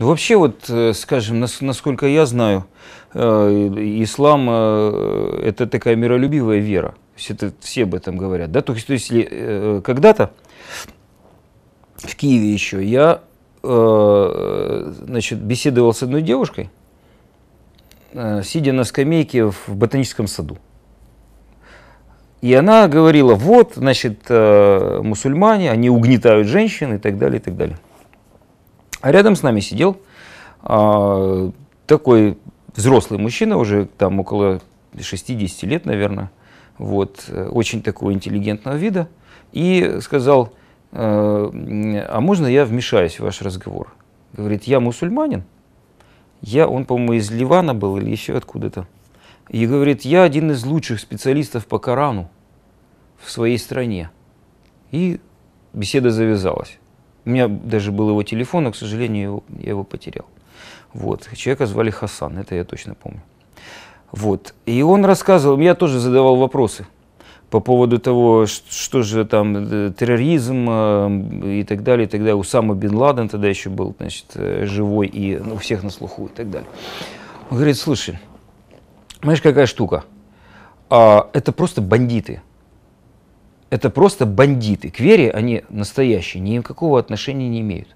Ну, вообще, вот, э, скажем, насколько я знаю, э, ислам э, – это такая миролюбивая вера. Все это все об этом говорят. Да? То есть, то когда-то в Киеве еще я значит, беседовал с одной девушкой, сидя на скамейке в ботаническом саду. И она говорила, вот, значит, мусульмане, они угнетают женщин и так далее, и так далее. А рядом с нами сидел э, такой взрослый мужчина, уже там около 60 лет, наверное, вот, э, очень такого интеллигентного вида, и сказал, э, а можно я вмешаюсь в ваш разговор? Говорит, я мусульманин, я, он, по-моему, из Ливана был или еще откуда-то, и говорит, я один из лучших специалистов по Корану в своей стране. И беседа завязалась. У меня даже был его телефон, но, к сожалению, я его, я его потерял. Вот. Человека звали Хасан, это я точно помню. Вот. И он рассказывал, я тоже задавал вопросы по поводу того, что, что же там э, терроризм э, и так далее, и тогда Усама Бен Ладен тогда еще был, значит, э, живой и ну, у ну, всех на слуху и так далее. Он говорит, слушай, знаешь, какая штука? А, это просто бандиты это просто бандиты. К вере они настоящие, никакого отношения не имеют.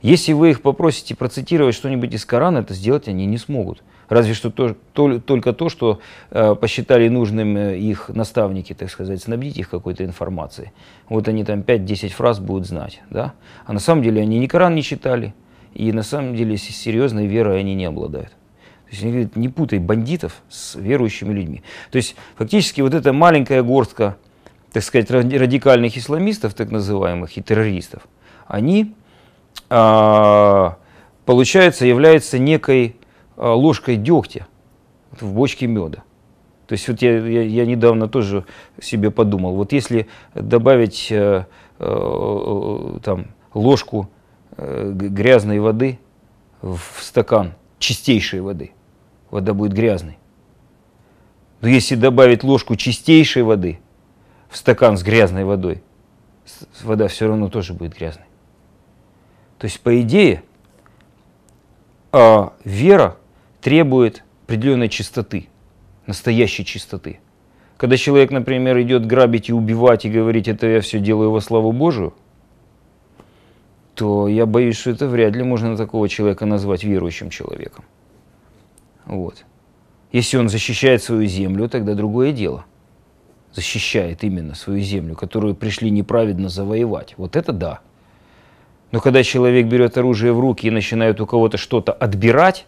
Если вы их попросите процитировать что-нибудь из Корана, это сделать они не смогут. Разве что то, то, только то, что э, посчитали нужным э, их наставники, так сказать, снабдить их какой-то информацией. Вот они там 5-10 фраз будут знать. Да? А на самом деле они ни Коран не читали, и на самом деле серьезной верой они не обладают. То есть они говорят, не путай бандитов с верующими людьми. То есть фактически вот эта маленькая горстка так сказать, радикальных исламистов, так называемых, и террористов, они, а, получается, являются некой а, ложкой дегтя в бочке меда. То есть вот я, я, я недавно тоже себе подумал, вот если добавить э, э, там ложку э, грязной воды в стакан чистейшей воды, вода будет грязной. Но если добавить ложку чистейшей воды – в стакан с грязной водой, вода все равно тоже будет грязной. То есть, по идее, а, вера требует определенной чистоты, настоящей чистоты. Когда человек, например, идет грабить и убивать и говорить, это я все делаю во славу Божию, то я боюсь, что это вряд ли можно такого человека назвать верующим человеком. Вот. Если он защищает свою землю, тогда другое дело защищает именно свою землю, которую пришли неправедно завоевать. Вот это да. Но когда человек берет оружие в руки и начинает у кого-то что-то отбирать,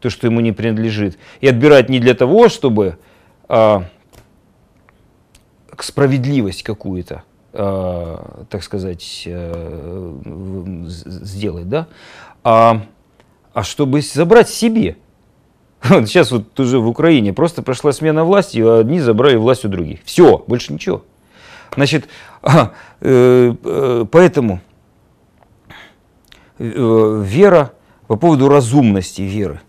то, что ему не принадлежит, и отбирать не для того, чтобы а, справедливость какую-то, а, так сказать, а, сделать, да, а, а чтобы забрать себе. Вот сейчас вот уже в Украине просто прошла смена власти, и одни забрали власть у других. Все, больше ничего. Значит, э, э, поэтому э, вера по поводу разумности веры.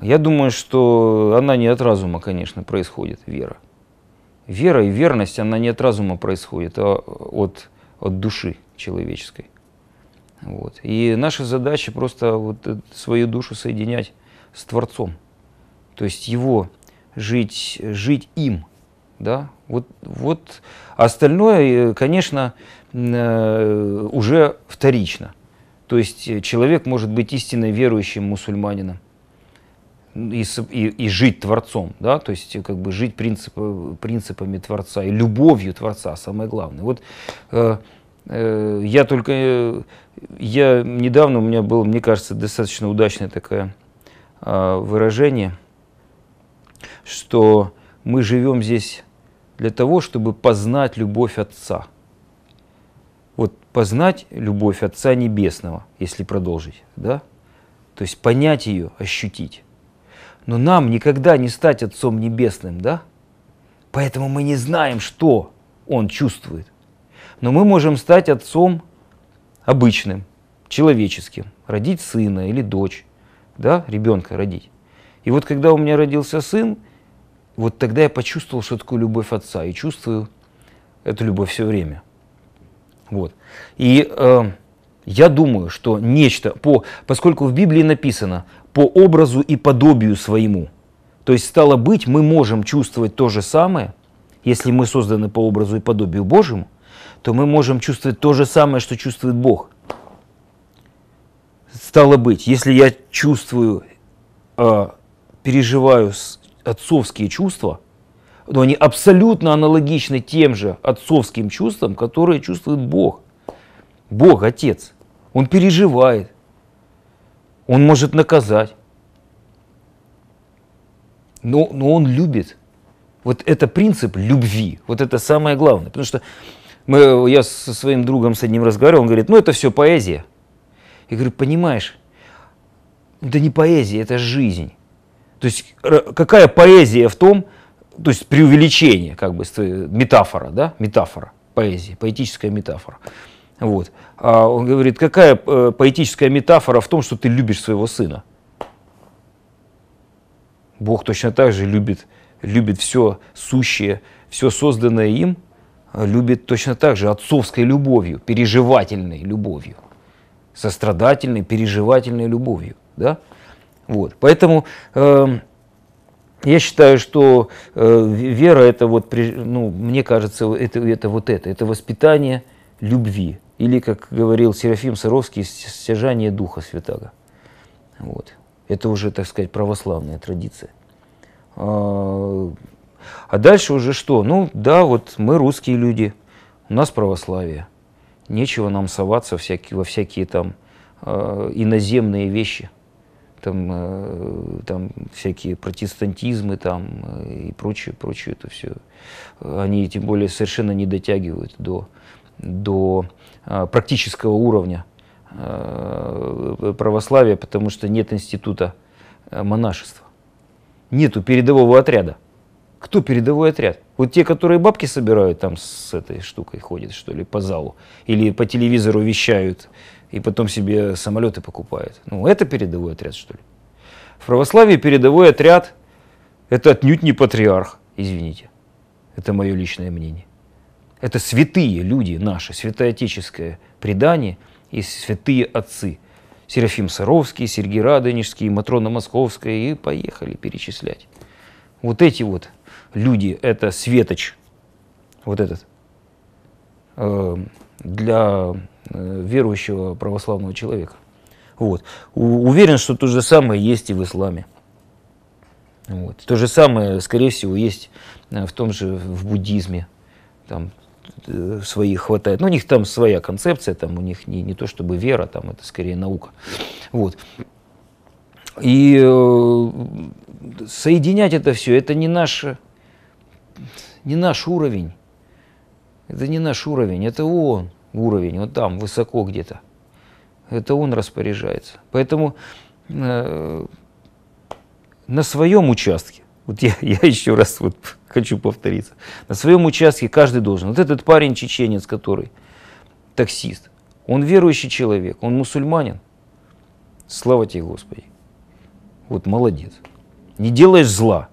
Я думаю, что она не от разума, конечно, происходит, вера. Вера и верность, она не от разума происходит, а от, от души человеческой. Вот. И наша задача просто вот свою душу соединять с Творцом то есть его жить, жить им, да, вот, вот а остальное, э, конечно, э, уже вторично. То есть э, человек может быть истинно верующим мусульманином и, и, и жить Творцом, да, то есть как бы жить принцип, принципами Творца и любовью Творца, самое главное. Вот э, э, я только, я недавно, у меня было, мне кажется, достаточно удачное такое э, выражение – что мы живем здесь для того, чтобы познать любовь Отца. Вот познать любовь Отца Небесного, если продолжить, да? То есть понять ее, ощутить. Но нам никогда не стать Отцом Небесным, да? Поэтому мы не знаем, что Он чувствует. Но мы можем стать Отцом обычным, человеческим, родить сына или дочь, да, ребенка родить. И вот когда у меня родился сын, вот тогда я почувствовал, что такое любовь отца, и чувствую эту любовь все время. Вот. И э, я думаю, что нечто, по, поскольку в Библии написано по образу и подобию своему, то есть стало быть, мы можем чувствовать то же самое, если мы созданы по образу и подобию Божьему, то мы можем чувствовать то же самое, что чувствует Бог. Стало быть, если я чувствую, э, переживаю отцовские чувства, но они абсолютно аналогичны тем же отцовским чувствам, которые чувствует Бог. Бог, Отец, Он переживает, Он может наказать, но, но Он любит. Вот это принцип любви, вот это самое главное. Потому что мы, я со своим другом с одним разговаривал, он говорит, ну это все поэзия. Я говорю, понимаешь, это не поэзия, это жизнь. То есть какая поэзия в том, то есть преувеличение, как бы э, метафора, да, метафора поэзии, поэтическая метафора. Вот. А он говорит, какая э, поэтическая метафора в том, что ты любишь своего сына? Бог точно так же любит, любит все сущее, все созданное им, а любит точно так же отцовской любовью, переживательной любовью, сострадательной, переживательной любовью. Да? Вот. Поэтому э, я считаю, что э, вера это вот, ну, мне кажется, это, это вот это, это воспитание любви. Или, как говорил Серафим Саровский, стяжание Духа Святаго. Вот. Это уже, так сказать, православная традиция. А, а дальше уже что? Ну, да, вот мы русские люди, у нас православие. Нечего нам соваться всякие, во всякие там э, иноземные вещи – там, э, там всякие протестантизмы там э, и прочее, прочее это все. Они тем более совершенно не дотягивают до, до а, практического уровня э, православия, потому что нет института монашества. Нету передового отряда. Кто передовой отряд? Вот те, которые бабки собирают там с этой штукой ходят, что ли, по залу, или по телевизору вещают и потом себе самолеты покупает. Ну, это передовой отряд, что ли? В православии передовой отряд – это отнюдь не патриарх, извините. Это мое личное мнение. Это святые люди наши, святоотеческое предание и святые отцы. Серафим Саровский, Сергей Радонежский, Матрона Московская и поехали перечислять. Вот эти вот люди – это светоч, вот этот, эм, для э, верующего православного человека. Вот. Уверен, что то же самое есть и в исламе. Вот. То же самое, скорее всего, есть э, в том же в буддизме. Там э, своих хватает. Ну, у них там своя концепция, там у них не, не то чтобы вера, там это скорее наука. Вот. И э, соединять это все, это не наш, не наш уровень. Это не наш уровень, это он уровень, вот там, высоко где-то. Это он распоряжается. Поэтому э, на своем участке, вот я, я еще раз вот хочу повториться, на своем участке каждый должен. Вот этот парень чеченец, который таксист, он верующий человек, он мусульманин. Слава тебе, Господи. Вот молодец. Не делаешь зла.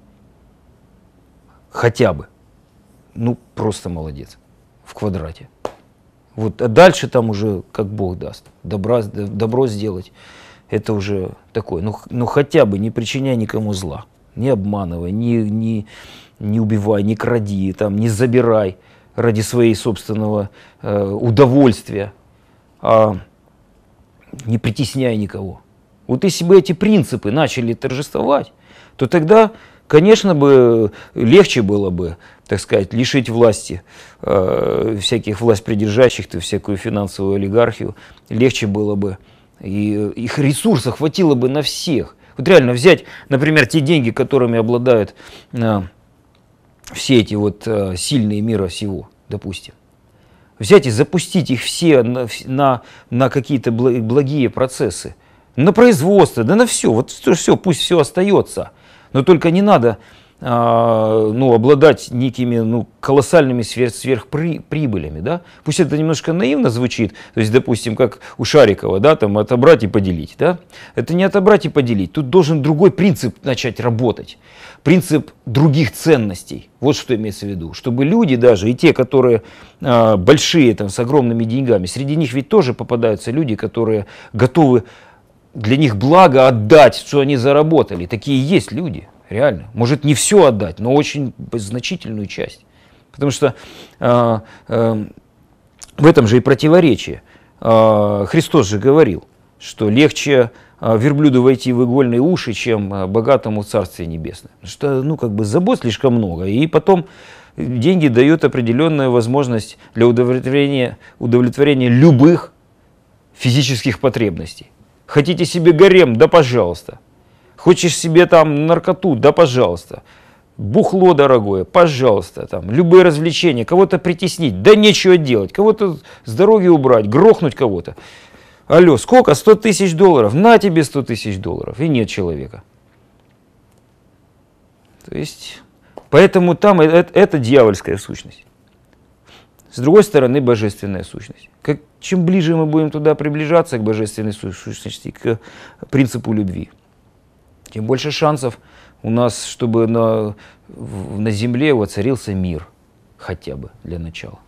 Хотя бы. Ну, просто молодец в квадрате. Вот, а дальше там уже как Бог даст. Добра, добро сделать, это уже такое. Ну, ну хотя бы не причиняй никому зла, не обманывай, не, не, не убивай, не кради, там, не забирай ради своей собственного э, удовольствия, а не притесняй никого. Вот если бы эти принципы начали торжествовать, то тогда Конечно бы легче было бы, так сказать, лишить власти э, всяких власть придержащих, то всякую финансовую олигархию. Легче было бы. И их ресурсов хватило бы на всех. Вот реально взять, например, те деньги, которыми обладают э, все эти вот э, сильные мира сего, допустим взять и запустить их все на, на, на какие-то благие процессы, на производство, да на все, вот все, пусть все остается. Но только не надо а, ну, обладать некими ну, колоссальными сверхприбылями. Да? Пусть это немножко наивно звучит, то есть, допустим, как у Шарикова, да, там, отобрать и поделить. Да? Это не отобрать и поделить, тут должен другой принцип начать работать. Принцип других ценностей. Вот что имеется в виду. Чтобы люди даже, и те, которые а, большие, там, с огромными деньгами, среди них ведь тоже попадаются люди, которые готовы для них благо отдать, что они заработали. Такие есть люди, реально. Может не все отдать, но очень значительную часть. Потому что э, э, в этом же и противоречие. Э, Христос же говорил, что легче верблюду войти в игольные уши, чем богатому в Царстве Небесное. Потому что, ну, как бы забот слишком много. И потом деньги дают определенную возможность для удовлетворения, удовлетворения любых физических потребностей. Хотите себе гарем? Да пожалуйста. Хочешь себе там наркоту? Да пожалуйста. Бухло дорогое? Пожалуйста. Там, любые развлечения. Кого-то притеснить? Да нечего делать. Кого-то с дороги убрать, грохнуть кого-то. Алло, сколько? 100 тысяч долларов. На тебе 100 тысяч долларов. И нет человека. То есть, поэтому там это, это дьявольская сущность. С другой стороны, божественная сущность. Как, чем ближе мы будем туда приближаться, к божественной сущности, к принципу любви, тем больше шансов у нас, чтобы на, на земле воцарился мир хотя бы для начала.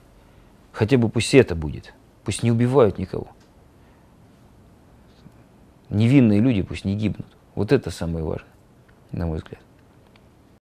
Хотя бы пусть это будет. Пусть не убивают никого. Невинные люди пусть не гибнут. Вот это самое важное, на мой взгляд.